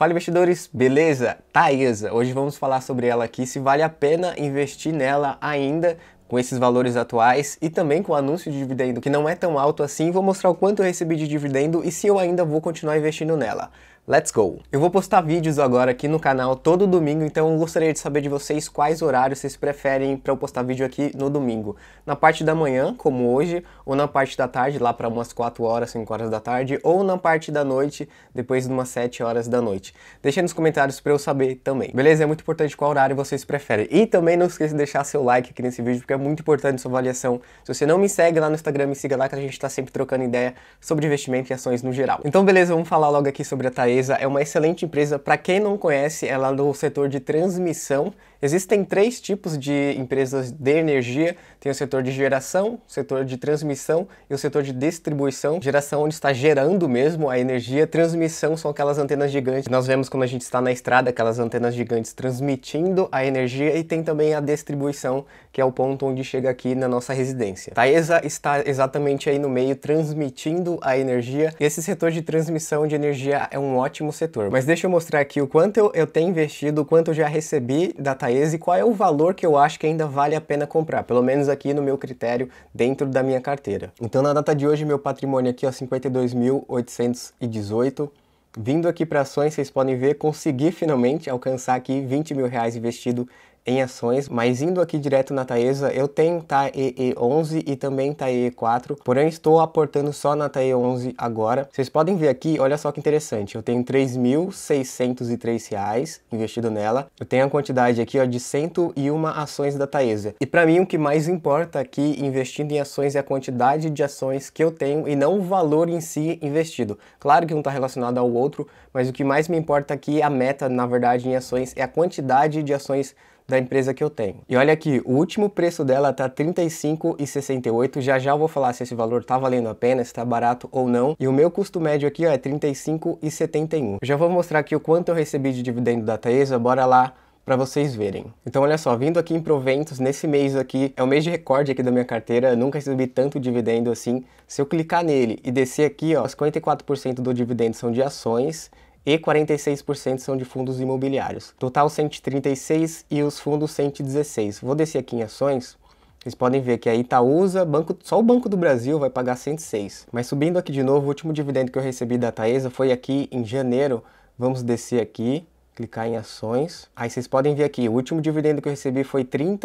Fala investidores, beleza? Taísa, hoje vamos falar sobre ela aqui, se vale a pena investir nela ainda com esses valores atuais e também com o anúncio de dividendo que não é tão alto assim, vou mostrar o quanto eu recebi de dividendo e se eu ainda vou continuar investindo nela. Let's go! Eu vou postar vídeos agora aqui no canal todo domingo, então eu gostaria de saber de vocês quais horários vocês preferem para eu postar vídeo aqui no domingo. Na parte da manhã, como hoje, ou na parte da tarde, lá para umas 4 horas, 5 horas da tarde, ou na parte da noite, depois de umas 7 horas da noite. Deixa nos comentários para eu saber também. Beleza? É muito importante qual horário vocês preferem. E também não esqueça de deixar seu like aqui nesse vídeo, porque é muito importante sua avaliação. Se você não me segue lá no Instagram, me siga lá que a gente está sempre trocando ideia sobre investimento e ações no geral. Então beleza, vamos falar logo aqui sobre a Thaís é uma excelente empresa. Para quem não conhece, ela é do setor de transmissão Existem três tipos de empresas de energia: tem o setor de geração, o setor de transmissão e o setor de distribuição. Geração onde está gerando mesmo a energia, transmissão são aquelas antenas gigantes. Nós vemos quando a gente está na estrada aquelas antenas gigantes transmitindo a energia e tem também a distribuição, que é o ponto onde chega aqui na nossa residência. Taesa tá está exatamente aí no meio transmitindo a energia. Esse setor de transmissão de energia é um ótimo setor. Mas deixa eu mostrar aqui o quanto eu, eu tenho investido, o quanto eu já recebi da Taesa e qual é o valor que eu acho que ainda vale a pena comprar, pelo menos aqui no meu critério, dentro da minha carteira. Então na data de hoje meu patrimônio aqui é 52.818, Vindo aqui para ações, vocês podem ver, consegui finalmente alcançar aqui 20 mil reais investido em ações, mas indo aqui direto na Taesa, eu tenho TAEE 11 e também TAEE 4, porém estou aportando só na TAEE 11 agora. Vocês podem ver aqui, olha só que interessante, eu tenho 3.603 reais investido nela, eu tenho a quantidade aqui ó, de 101 ações da Taesa. E para mim o que mais importa aqui investindo em ações é a quantidade de ações que eu tenho e não o valor em si investido. Claro que um está relacionado ao outro, mas o que mais me importa aqui, a meta na verdade em ações, é a quantidade de ações da empresa que eu tenho. E olha aqui, o último preço dela tá R$35,68. Já já eu vou falar se esse valor tá valendo a pena, se tá barato ou não. E o meu custo médio aqui ó, é R$35,71. Já vou mostrar aqui o quanto eu recebi de dividendo da Taesa, bora lá para vocês verem. Então olha só, vindo aqui em proventos, nesse mês aqui, é o mês de recorde aqui da minha carteira, nunca recebi tanto dividendo assim. Se eu clicar nele e descer aqui, ó, 54% do dividendo são de ações, e 46% são de fundos imobiliários. Total 136 e os fundos 116. Vou descer aqui em ações. Vocês podem ver que a Itaúsa, banco, só o Banco do Brasil vai pagar 106. Mas subindo aqui de novo, o último dividendo que eu recebi da Taesa foi aqui em janeiro. Vamos descer aqui, clicar em ações. Aí vocês podem ver aqui, o último dividendo que eu recebi foi R$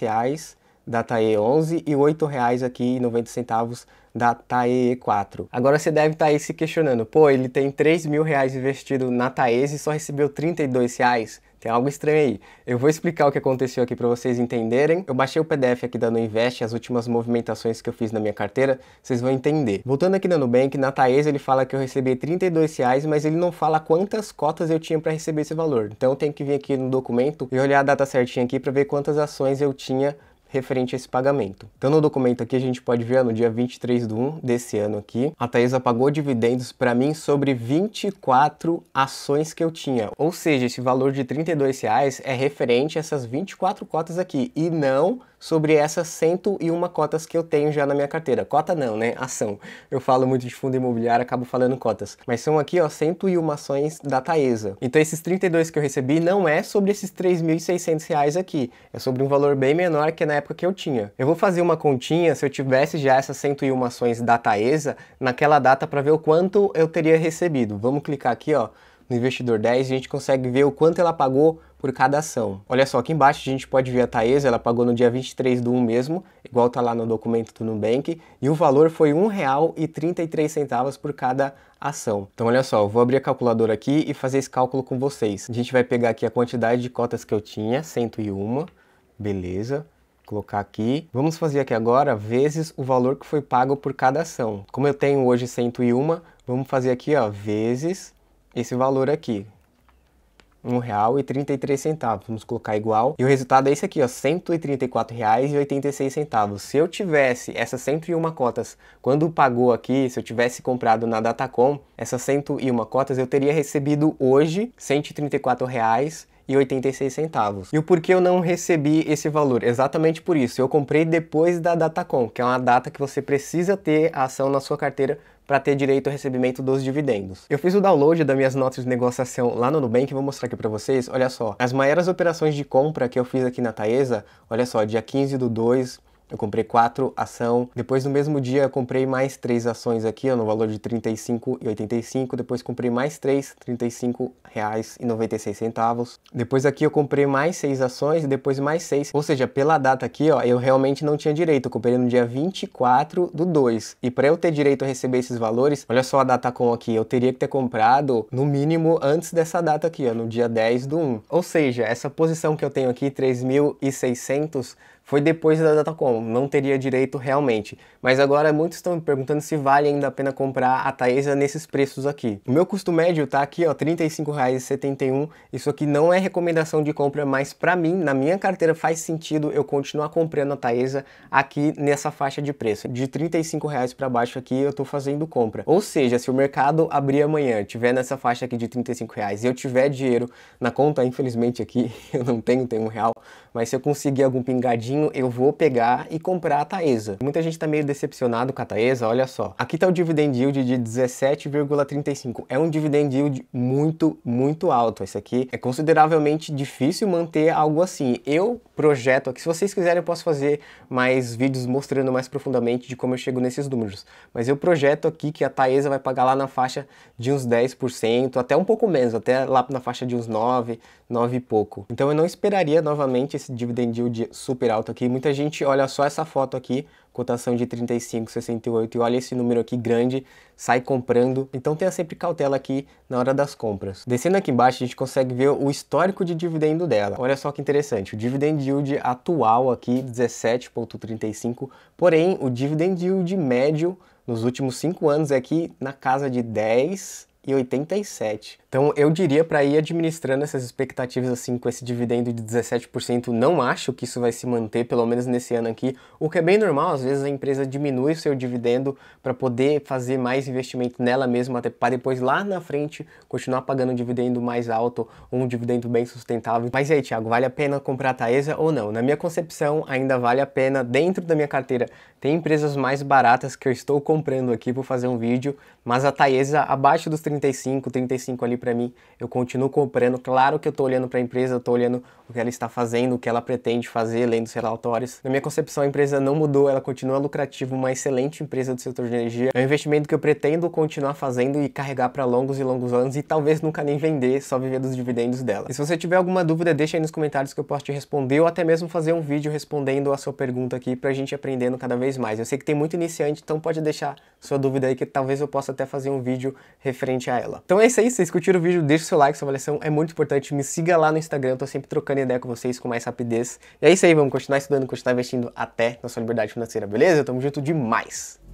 reais da TAE 11 e R$ 8,00 aqui centavos da TAE 4. Agora você deve estar tá aí se questionando, pô, ele tem 3 mil reais investido na Taese e só recebeu 32 reais? Tem algo estranho aí. Eu vou explicar o que aconteceu aqui para vocês entenderem. Eu baixei o PDF aqui da Nuinvest, as últimas movimentações que eu fiz na minha carteira, vocês vão entender. Voltando aqui na Nubank, na Taesa ele fala que eu recebi 32 reais, mas ele não fala quantas cotas eu tinha para receber esse valor. Então eu tenho que vir aqui no documento e olhar a data certinha aqui para ver quantas ações eu tinha referente a esse pagamento. Então no documento aqui a gente pode ver no dia 23 de 1 desse ano aqui, a Taesa pagou dividendos para mim sobre 24 ações que eu tinha. Ou seja, esse valor de R$32,00 reais é referente a essas 24 cotas aqui e não sobre essas 101 cotas que eu tenho já na minha carteira. Cota não, né? Ação. Eu falo muito de fundo imobiliário, acabo falando cotas. Mas são aqui, ó, 101 ações da Taesa. Então esses 32 que eu recebi não é sobre esses 3.600 reais aqui. É sobre um valor bem menor que na época que eu tinha. Eu vou fazer uma continha se eu tivesse já essas 101 ações da Taesa naquela data para ver o quanto eu teria recebido. Vamos clicar aqui, ó no investidor 10 e a gente consegue ver o quanto ela pagou por cada ação. Olha só, aqui embaixo a gente pode ver a Taesa, ela pagou no dia 23 do 1 mesmo, igual tá lá no documento do Nubank, e o valor foi R$ 1,33 por cada ação. Então olha só, eu vou abrir a calculadora aqui e fazer esse cálculo com vocês. A gente vai pegar aqui a quantidade de cotas que eu tinha, 101, beleza colocar aqui. Vamos fazer aqui agora vezes o valor que foi pago por cada ação. Como eu tenho hoje 101, vamos fazer aqui ó, vezes esse valor aqui, R$ 1,33. Vamos colocar igual. E o resultado é esse aqui, ó, R$ 134,86. Se eu tivesse essas 101 cotas quando pagou aqui, se eu tivesse comprado na Datacom, essas 101 cotas eu teria recebido hoje R$ 134,86 centavos. E o porquê eu não recebi esse valor? Exatamente por isso. Eu comprei depois da Datacom, que é uma data que você precisa ter a ação na sua carteira para ter direito ao recebimento dos dividendos. Eu fiz o download das minhas notas de negociação lá no Nubank, vou mostrar aqui para vocês. Olha só, as maiores operações de compra que eu fiz aqui na Taesa, olha só, dia 15 do 2, eu comprei quatro ação. Depois, no mesmo dia, eu comprei mais três ações aqui, ó, no valor de R$ 35,85. Depois, comprei mais três, R$ 35,96. Depois, aqui, eu comprei mais seis ações e depois mais seis. Ou seja, pela data aqui, ó, eu realmente não tinha direito. Eu comprei no dia 24 do 2. E para eu ter direito a receber esses valores, olha só a data com aqui. Eu teria que ter comprado, no mínimo, antes dessa data aqui, ó, no dia 10 do 1. Ou seja, essa posição que eu tenho aqui, 3.600 foi depois da Datacom, não teria direito realmente. Mas agora muitos estão me perguntando se vale ainda a pena comprar a Taesa nesses preços aqui. O meu custo médio tá aqui, ó, R$ 35,71. Isso aqui não é recomendação de compra, mas para mim, na minha carteira faz sentido eu continuar comprando a Taesa aqui nessa faixa de preço. De R$ para baixo aqui eu tô fazendo compra. Ou seja, se o mercado abrir amanhã, tiver nessa faixa aqui de R$ e eu tiver dinheiro na conta, infelizmente aqui eu não tenho, tenho um real, mas se eu conseguir algum pingadinho eu vou pegar e comprar a Taesa. Muita gente tá meio decepcionado com a Taesa, olha só. Aqui tá o dividend yield de 17,35. É um dividend yield muito, muito alto. Esse aqui é consideravelmente difícil manter algo assim. Eu projeto aqui, se vocês quiserem eu posso fazer mais vídeos mostrando mais profundamente de como eu chego nesses números. Mas eu projeto aqui que a Taesa vai pagar lá na faixa de uns 10%, até um pouco menos, até lá na faixa de uns 9, 9 e pouco. Então eu não esperaria novamente esse dividend yield super alto foto aqui. Muita gente olha só essa foto aqui, cotação de 35, 68 e olha esse número aqui grande, sai comprando. Então tenha sempre cautela aqui na hora das compras. Descendo aqui embaixo, a gente consegue ver o histórico de dividendo dela. Olha só que interessante, o dividend yield atual aqui 17.35, porém o dividend yield médio nos últimos 5 anos é aqui na casa de 10 e 87. Então eu diria para ir administrando essas expectativas assim com esse dividendo de 17%, não acho que isso vai se manter pelo menos nesse ano aqui, o que é bem normal, às vezes a empresa diminui o seu dividendo para poder fazer mais investimento nela mesma até para depois lá na frente continuar pagando um dividendo mais alto, um dividendo bem sustentável. Mas e aí, Thiago, vale a pena comprar a Taesa ou não? Na minha concepção, ainda vale a pena dentro da minha carteira. Tem empresas mais baratas que eu estou comprando aqui, vou fazer um vídeo, mas a Taesa abaixo dos 35, 35 ali ali para mim, eu continuo comprando. Claro que eu estou olhando para a empresa, eu estou olhando o que ela está fazendo, o que ela pretende fazer, lendo os relatórios. Na minha concepção, a empresa não mudou, ela continua lucrativa, uma excelente empresa do setor de energia. É um investimento que eu pretendo continuar fazendo e carregar para longos e longos anos e talvez nunca nem vender, só viver dos dividendos dela. E se você tiver alguma dúvida, deixa aí nos comentários que eu posso te responder ou até mesmo fazer um vídeo respondendo a sua pergunta aqui para a gente aprendendo cada vez mais. Eu sei que tem muito iniciante, então pode deixar sua dúvida aí que talvez eu possa até fazer um vídeo referente a ela. Então é isso aí, vocês continuam curtir o vídeo, deixe seu like, sua avaliação é muito importante. Me siga lá no Instagram, eu tô sempre trocando ideia com vocês com mais rapidez. E é isso aí, vamos continuar estudando, continuar investindo até na sua liberdade financeira, beleza? Tamo junto demais!